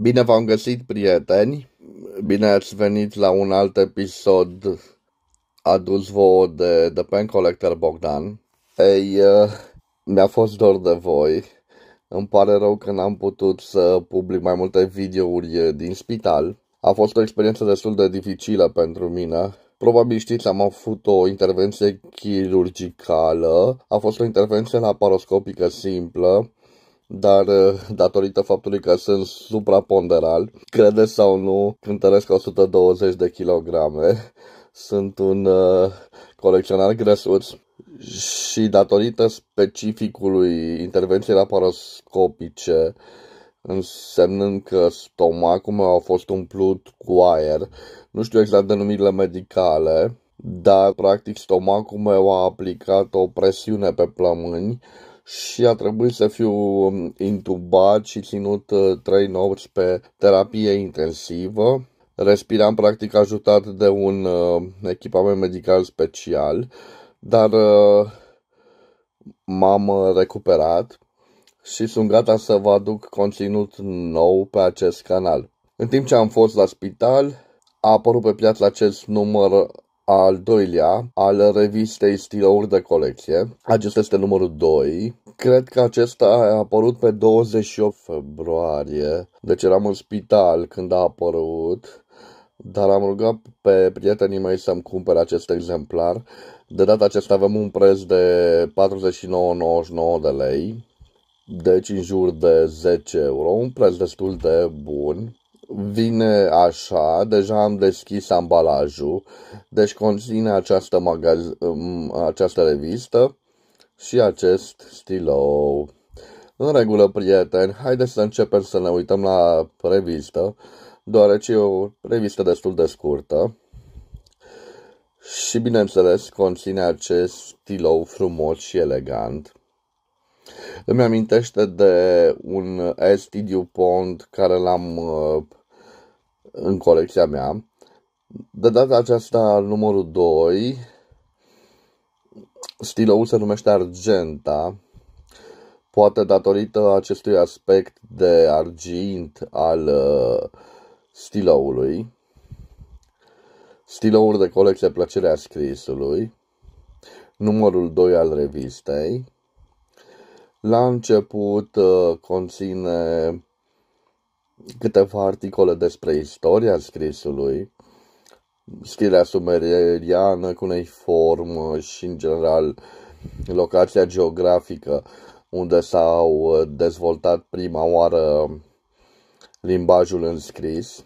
Bine v-am găsit, prieteni! Bine ați venit la un alt episod adus vouă de, de Pen Collector Bogdan. Ei, uh, mi-a fost dor de voi. Îmi pare rău că n-am putut să public mai multe videouri uh, din spital. A fost o experiență destul de dificilă pentru mine. Probabil știți, am avut o intervenție chirurgicală, a fost o intervenție laparoscopică simplă, dar eh, datorită faptului că sunt supraponderal, credeți sau nu, cântăresc 120 de kilograme, sunt un uh, colecționar grăsuț și datorită specificului intervenției laparoscopice, însemnând că stomacul meu a fost umplut cu aer. Nu știu exact denumirile medicale, dar practic stomacul meu a aplicat o presiune pe plămâni și a trebuit să fiu um, intubat și ținut uh, trei nopți pe terapie intensivă. Respiram practic ajutat de un uh, echipament medical special, dar uh, m-am recuperat și sunt gata să vă aduc conținut nou pe acest canal. În timp ce am fost la spital, a apărut pe piață acest număr al doilea al revistei Stilouri de Colecție. Acesta este numărul 2. Cred că acesta a apărut pe 28 februarie, deci eram în spital când a apărut, dar am rugat pe prietenii mei să-mi cumpere acest exemplar. De data aceasta avem un preț de 49,99 de lei, deci în jur de 10 euro, un preț destul de bun vine așa, deja am deschis ambalajul, deci conține această, magaz- această revistă și acest stilou. În regulă, prieteni, haideți să începem să ne uităm la revistă, deoarece e o revistă destul de scurtă și, bineînțeles, conține acest stilou frumos și elegant. Îmi amintește de un Esti Dupont care l-am uh, în colecția mea. De data aceasta, numărul 2, stiloul se numește Argenta, poate datorită acestui aspect de argint al uh, stiloului, stiloul de colecție Plăcerea Scrisului, numărul 2 al revistei. La început uh, conține câteva articole despre istoria scrisului, scrierea sumeriană, cu formă și, în general, locația geografică unde s-au dezvoltat prima oară limbajul înscris,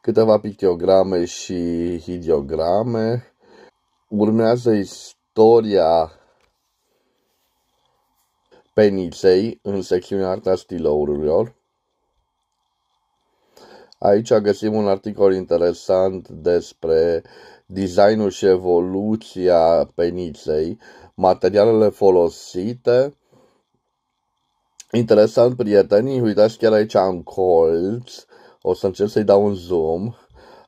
câteva pictograme și ideograme. Urmează istoria peniței în secțiunea arta stilourilor, Aici găsim un articol interesant despre designul și evoluția peniței, materialele folosite. Interesant, prietenii, uitați chiar aici în colț, o să încerc să-i dau un zoom,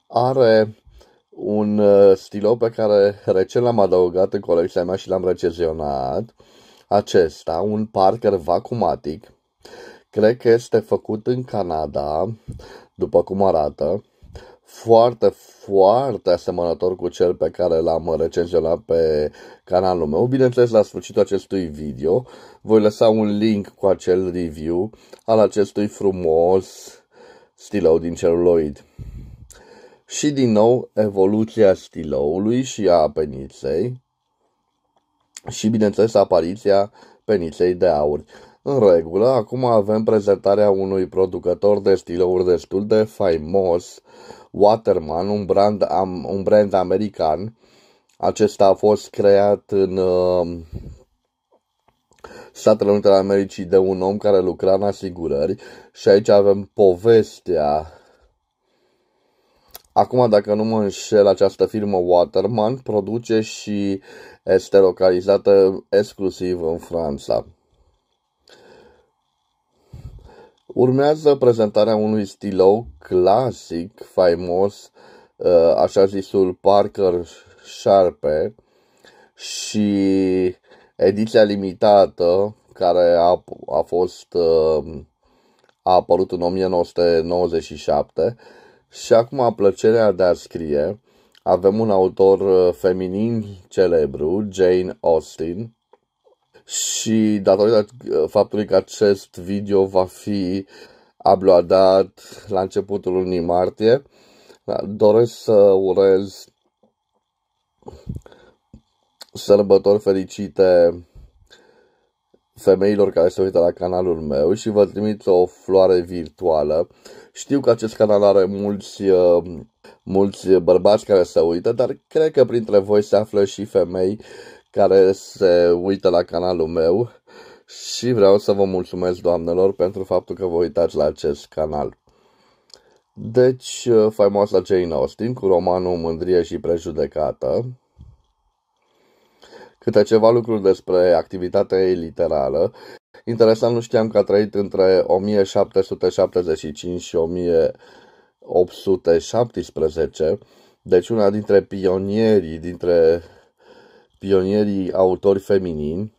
are un uh, stilou pe care recent l-am adăugat în colecția mea și l-am recezionat. Acesta, un parker vacumatic, cred că este făcut în Canada, după cum arată, foarte, foarte asemănător cu cel pe care l-am recenzionat pe canalul meu. Bineînțeles, la sfârșitul acestui video voi lăsa un link cu acel review al acestui frumos stilou din celuloid. Și din nou, evoluția stiloului și a peniței și, bineînțeles, apariția peniței de aur. În regulă, acum avem prezentarea unui producător de stilouri destul de faimos, Waterman, un brand, am, un brand american. Acesta a fost creat în uh, Statele Unite ale Americii de un om care lucra în asigurări și aici avem povestea Acum, dacă nu mă înșel, această firmă Waterman produce și este localizată exclusiv în Franța. Urmează prezentarea unui stilou clasic, faimos, uh, așa zisul Parker Sharpe și ediția limitată care a, a fost uh, a apărut în 1997 și acum plăcerea de a scrie avem un autor uh, feminin celebru, Jane Austen, și datorită uh, faptului că acest video va fi uploadat la începutul lunii martie, uh, doresc să urez sărbători fericite femeilor care se uită la canalul meu și vă trimit o floare virtuală. Știu că acest canal are mulți, uh, mulți bărbați care se uită, dar cred că printre voi se află și femei care se uită la canalul meu și vreau să vă mulțumesc, doamnelor, pentru faptul că vă uitați la acest canal. Deci, uh, faimoasa Jane Austen cu romanul Mândrie și Prejudecată, câte ceva lucruri despre activitatea ei literară. Interesant, nu știam că a trăit între 1775 și 1817, deci una dintre pionierii, dintre pionierii autori feminini,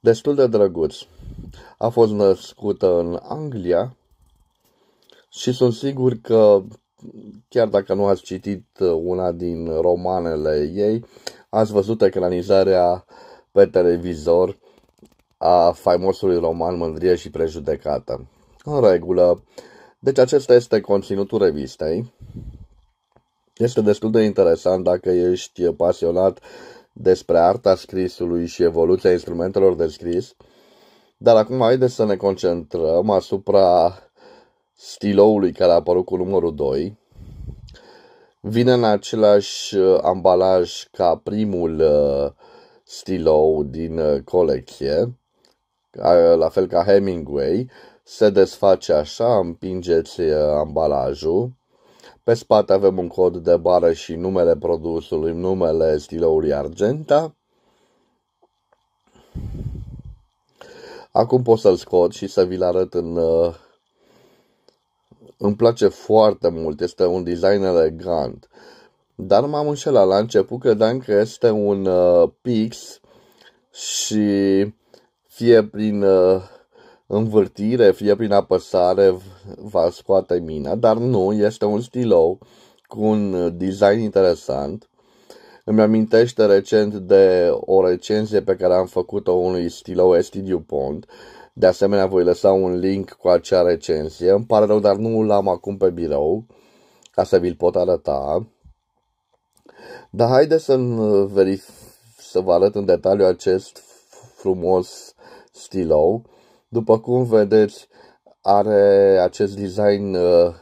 destul de drăguț. A fost născută în Anglia și sunt sigur că chiar dacă nu ați citit uh, una din romanele ei, ați văzut ecranizarea pe televizor a faimosului roman Mândrie și Prejudecată. În regulă, deci acesta este conținutul revistei. Este destul de interesant dacă ești pasionat despre arta scrisului și evoluția instrumentelor de scris, dar acum haideți să ne concentrăm asupra stiloului care a apărut cu numărul 2. Vine în același uh, ambalaj ca primul uh, stilou din uh, colecție, la fel ca Hemingway, se desface așa, împingeți ambalajul pe spate avem un cod de bară și numele produsului, numele stiloului argenta. Acum pot să-l scot și să vi-l arăt în... Uh, îmi place foarte mult, este un design elegant. Dar m-am înșelat, la început credeam că este un uh, pix și fie prin uh, învârtire, fie prin apăsare va scoate mina, dar nu, este un stilou cu un design interesant. Îmi amintește recent de o recenzie pe care am făcut-o unui stilou Esti Pond. De asemenea, voi lăsa un link cu acea recenzie. Îmi pare rău, dar nu l-am acum pe birou, ca să vi-l pot arăta. Dar haideți să, verif- să vă arăt în detaliu acest frumos stilou. După cum vedeți, are acest design uh,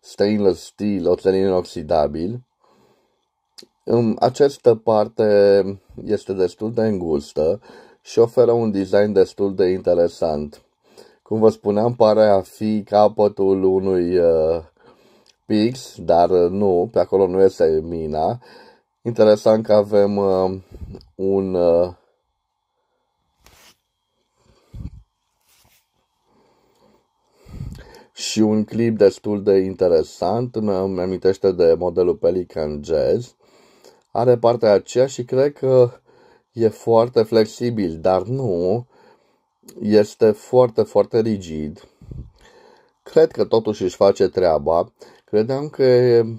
stainless steel, oțel inoxidabil. În această parte este destul de îngustă și oferă un design destul de interesant. Cum vă spuneam, pare a fi capătul unui uh, pix, dar uh, nu, pe acolo nu este mina. Interesant că avem uh, un uh, și un clip destul de interesant, îmi amintește de modelul Pelican Jazz. Are partea aceea și cred că e foarte flexibil, dar nu, este foarte, foarte rigid. Cred că totuși își face treaba. Credeam că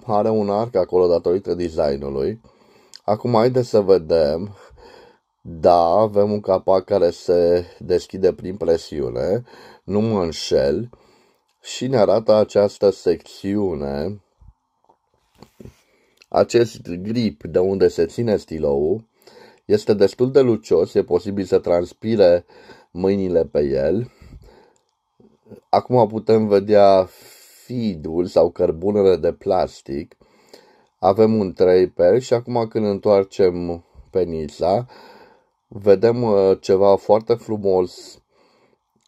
are un arc acolo datorită designului. Acum haide să vedem. Da, avem un capac care se deschide prin presiune, nu mă înșel și ne arată această secțiune, acest grip de unde se ține stiloul, este destul de lucios, e posibil să transpire mâinile pe el. Acum putem vedea fidul sau cărbunele de plastic. Avem un draper și acum când întoarcem penisa, vedem uh, ceva foarte frumos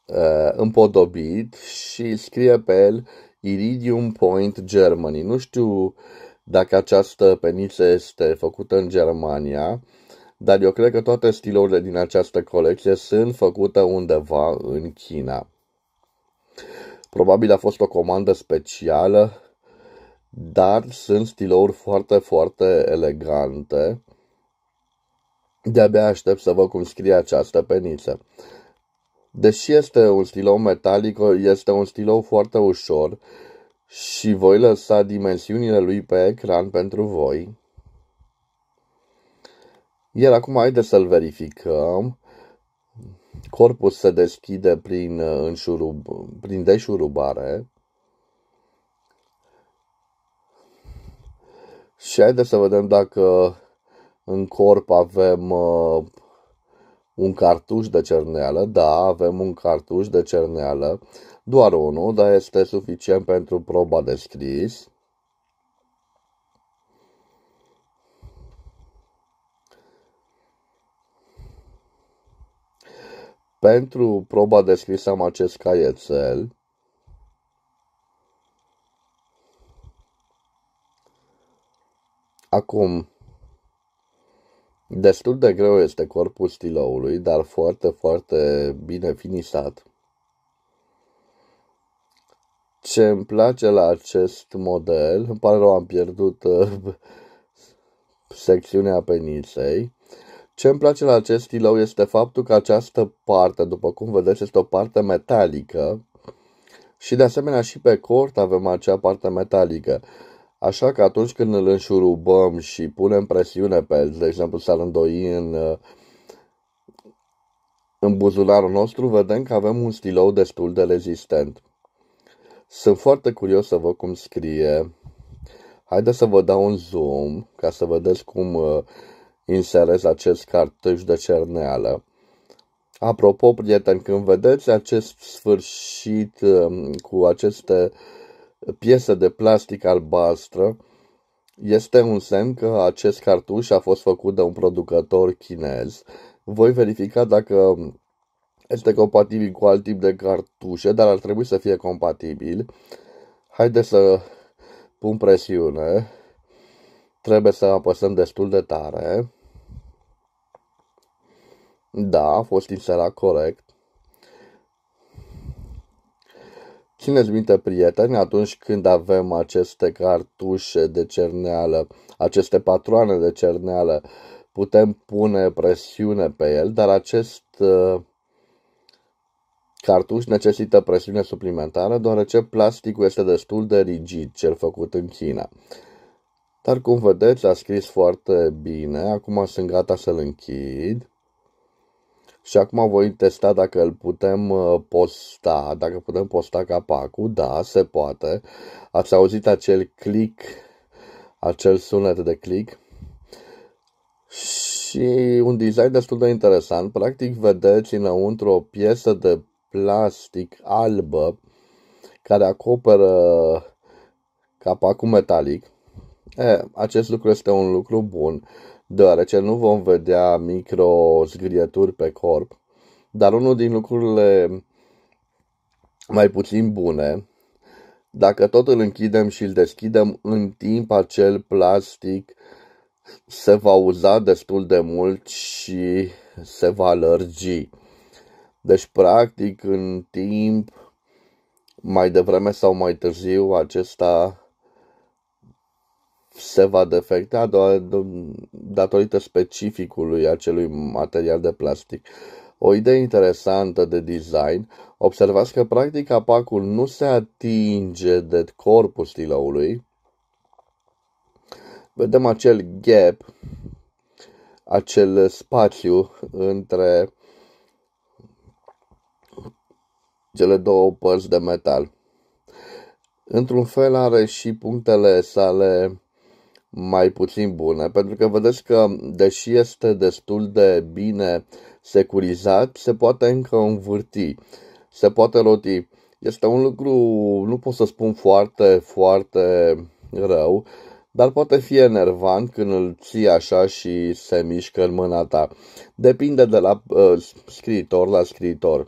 uh, împodobit și scrie pe el Iridium Point Germany. Nu știu dacă această peniță este făcută în Germania, dar eu cred că toate stilurile din această colecție sunt făcute undeva în China. Probabil a fost o comandă specială, dar sunt stilouri foarte, foarte elegante. De-abia aștept să văd cum scrie această peniță. Deși este un stilou metalic, este un stilou foarte ușor și voi lăsa dimensiunile lui pe ecran pentru voi. Iar acum haideți să-l verificăm. Corpul se deschide prin, uh, înșurub, prin deșurubare. Și haideți să vedem dacă în corp avem uh, un cartuș de cerneală, da, avem un cartuș de cerneală, doar unul, dar este suficient pentru proba de scris. Pentru proba de scris am acest caietel. Acum, Destul de greu este corpul stiloului, dar foarte, foarte bine finisat. Ce îmi place la acest model, îmi pare rău, am pierdut uh, secțiunea peniței. Ce îmi place la acest stilou este faptul că această parte, după cum vedeți, este o parte metalică și de asemenea și pe cort avem acea parte metalică. Așa că atunci când îl înșurubăm și punem presiune pe el, de exemplu să-l îndoi în, uh, în buzunarul nostru, vedem că avem un stilou destul de rezistent. Sunt foarte curios să văd cum scrie. Haideți să vă dau un zoom ca să vedeți cum uh, inserez acest cartuș de cerneală. Apropo, prieteni, când vedeți acest sfârșit uh, cu aceste uh, piesă de plastic albastră este un semn că acest cartuș a fost făcut de un producător chinez. Voi verifica dacă este compatibil cu alt tip de cartușe, dar ar trebui să fie compatibil. Haideți să pun presiune. Trebuie să apăsăm destul de tare. Da, a fost inserat corect. Țineți minte, prieteni, atunci când avem aceste cartușe de cerneală, aceste patroane de cerneală, putem pune presiune pe el, dar acest uh, cartuș necesită presiune suplimentară, deoarece plasticul este destul de rigid, cel făcut în China. Dar cum vedeți, a scris foarte bine, acum sunt gata să-l închid. Și acum voi testa dacă îl putem uh, posta, dacă putem posta capacul, da, se poate. Ați auzit acel click, acel sunet de click? Și un design destul de interesant. Practic vedeți înăuntru o piesă de plastic albă care acoperă capacul metalic. E, acest lucru este un lucru bun deoarece nu vom vedea micro zgrieturi pe corp, dar unul din lucrurile mai puțin bune, dacă tot îl închidem și îl deschidem în timp, acel plastic se va uza destul de mult și se va lărgi. Deci, practic, în timp, mai devreme sau mai târziu, acesta se va defecta doar datorită specificului acelui material de plastic. O idee interesantă de design, observați că practic capacul nu se atinge de corpul stiloului. Vedem acel gap, acel spațiu între cele două părți de metal. Într-un fel are și punctele sale mai puțin bune, pentru că vedeți că, deși este destul de bine securizat, se poate încă învârti, se poate roti. Este un lucru, nu pot să spun foarte, foarte rău, dar poate fi enervant când îl ții așa și se mișcă în mâna ta. Depinde de la uh, scriitor la scriitor.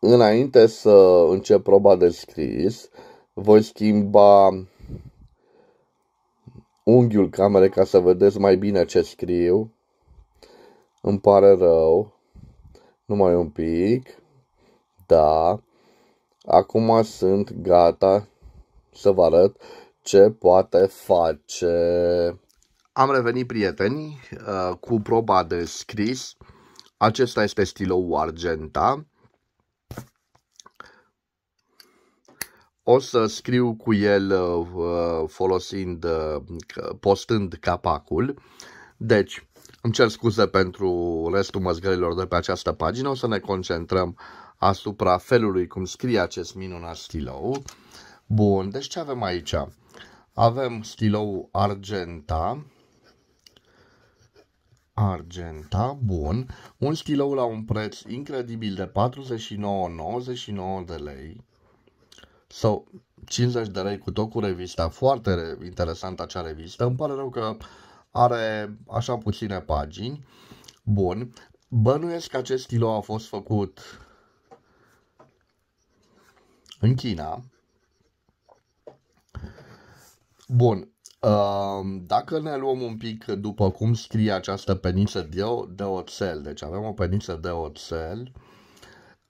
Înainte să încep proba de scris, voi schimba unghiul camerei ca să vedeți mai bine ce scriu. Îmi pare rău. Numai un pic. Da. Acum sunt gata să vă arăt ce poate face. Am revenit, prieteni, uh, cu proba de scris. Acesta este stilou Argenta. o să scriu cu el uh, folosind, uh, postând capacul. Deci, îmi cer scuze pentru restul măzgărilor de pe această pagină, o să ne concentrăm asupra felului cum scrie acest minunat stilou. Bun, deci ce avem aici? Avem stilou argenta, argenta, bun, un stilou la un preț incredibil de 49,99 de lei, sau 50 de lei cu tot cu revista, foarte interesantă acea revistă, îmi pare rău că are așa puține pagini, bun, bănuiesc că acest stilou a fost făcut în China, Bun, ehm, dacă ne luăm un pic după cum scrie această peniță de, de oțel, deci avem o peniță de oțel,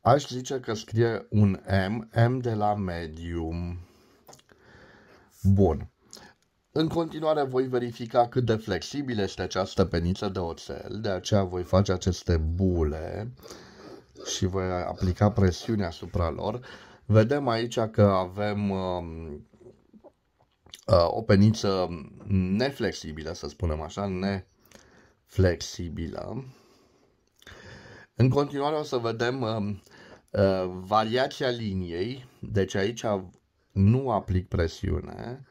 Aș zice că scrie un M, M de la medium. Bun. În continuare voi verifica cât de flexibil este această peniță de oțel, de aceea voi face aceste bule și voi aplica presiune asupra lor. Vedem aici că avem um, uh, o peniță neflexibilă, să spunem așa, neflexibilă. În continuare o să vedem um, Uh, variația liniei, deci aici nu aplic presiune,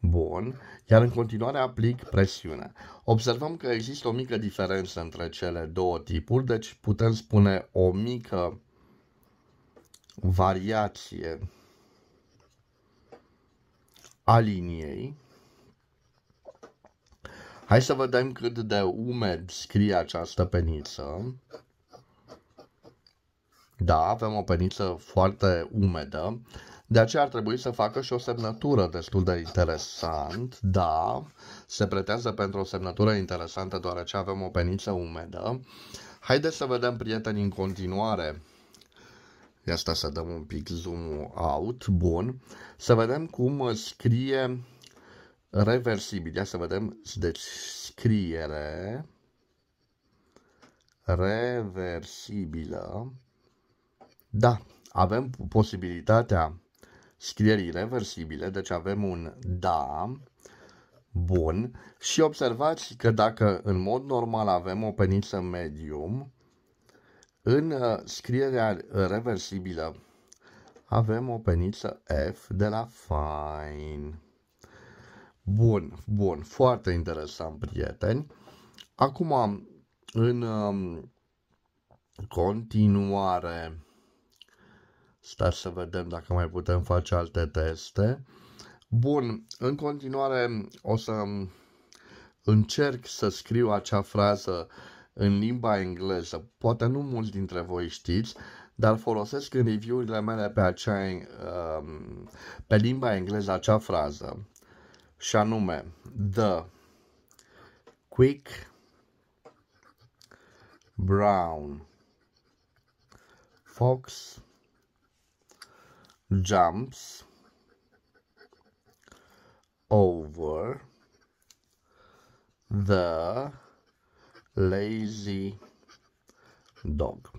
bun, iar în continuare aplic presiune. Observăm că există o mică diferență între cele două tipuri, deci putem spune o mică variație a liniei. Hai să vedem cât de umed scrie această peniță. Da, avem o peniță foarte umedă, de aceea ar trebui să facă și o semnătură destul de interesant, da, se pretează pentru o semnătură interesantă deoarece avem o peniță umedă. Haideți să vedem, prieteni, în continuare. Asta să dăm un pic zoom out, bun. Să vedem cum scrie reversibil. Ia să vedem, deci scriere reversibilă da, avem posibilitatea scrierii reversibile, deci avem un da bun și observați că dacă în mod normal avem o peniță medium, în uh, scrierea reversibilă avem o peniță F de la fine. Bun, bun, foarte interesant, prieteni. Acum, în um, continuare, Sper să vedem dacă mai putem face alte teste. Bun, în continuare o să încerc să scriu acea frază în limba engleză. Poate nu mulți dintre voi știți, dar folosesc în review-urile mele pe, acea, um, pe limba engleză acea frază. Și anume, the quick brown fox jumps over the lazy dog.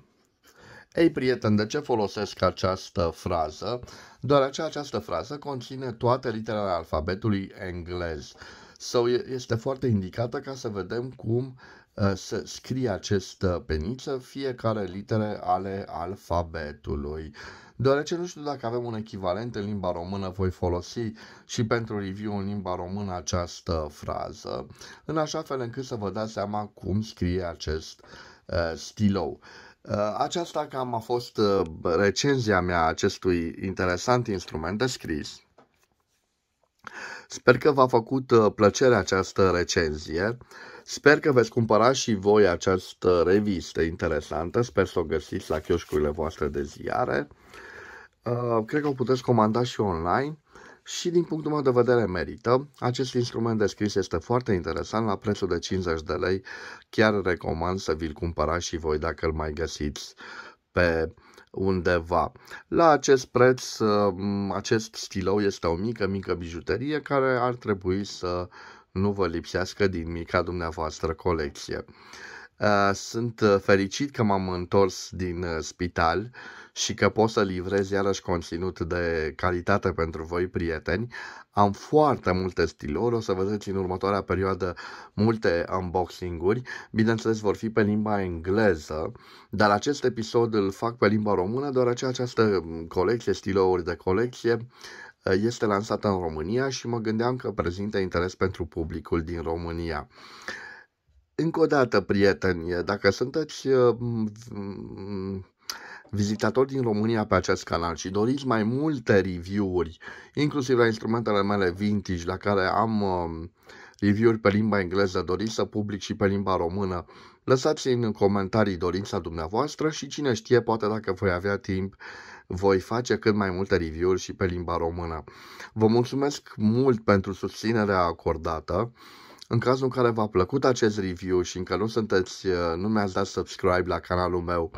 Ei, prieteni, de ce folosesc această frază? Deoarece această frază conține toate literele alfabetului englez. Sau este foarte indicată ca să vedem cum Uh, să scrie acest uh, peniță fiecare litere ale alfabetului. Deoarece nu știu dacă avem un echivalent în limba română, voi folosi și pentru review în limba română această frază, în așa fel încât să vă dați seama cum scrie acest uh, stilou. Uh, aceasta cam a fost recenzia mea acestui interesant instrument de scris. Sper că v-a făcut plăcere această recenzie. Sper că veți cumpăra și voi această revistă interesantă, sper să o găsiți la chioșcurile voastre de ziare. Uh, cred că o puteți comanda și online și din punctul meu de vedere merită. Acest instrument de scris este foarte interesant, la prețul de 50 de lei. Chiar recomand să vi-l cumpărați și voi dacă îl mai găsiți pe undeva. La acest preț, uh, acest stilou este o mică, mică bijuterie care ar trebui să nu vă lipsească din mica dumneavoastră colecție. Uh, sunt uh, fericit că m-am întors din uh, spital și că pot să livrez iarăși conținut de calitate pentru voi, prieteni. Am foarte multe stilouri, o să vedeți în următoarea perioadă multe unboxing-uri. Bineînțeles, vor fi pe limba engleză, dar acest episod îl fac pe limba română, deoarece această um, colecție, stilouri de colecție, este lansată în România și mă gândeam că prezintă interes pentru publicul din România. Încă o dată, prieteni, dacă sunteți uh, vizitatori din România pe acest canal și doriți mai multe review-uri, inclusiv la instrumentele mele vintage, la care am uh, review-uri pe limba engleză, doriți să public și pe limba română, lăsați în comentarii dorința dumneavoastră și cine știe, poate dacă voi avea timp, voi face cât mai multe review-uri și pe limba română. Vă mulțumesc mult pentru susținerea acordată. În cazul în care v-a plăcut acest review și încă nu sunteți, uh, nu mi-ați dat subscribe la canalul meu,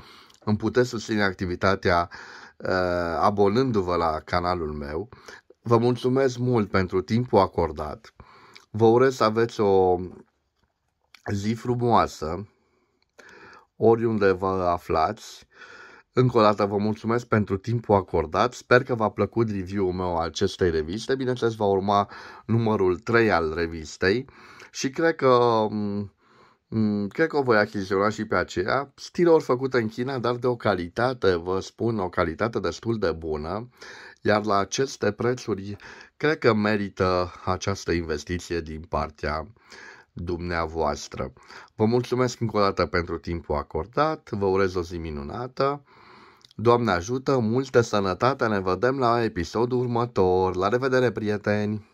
îmi puteți susține activitatea uh, abonându-vă la canalul meu. Vă mulțumesc mult pentru timpul acordat. Vă urez să aveți o zi frumoasă, oriunde vă aflați încă o dată vă mulțumesc pentru timpul acordat, sper că v-a plăcut review-ul meu al acestei reviste, bineînțeles va urma numărul 3 al revistei și cred că mm, mm, Cred că o voi achiziționa și pe aceea. Stilouri făcute în China, dar de o calitate, vă spun, o calitate destul de bună. Iar la aceste prețuri, cred că merită această investiție din partea dumneavoastră. Vă mulțumesc încă o dată pentru timpul acordat, vă urez o zi minunată Doamne ajută, multă sănătate, ne vedem la episodul următor. La revedere, prieteni!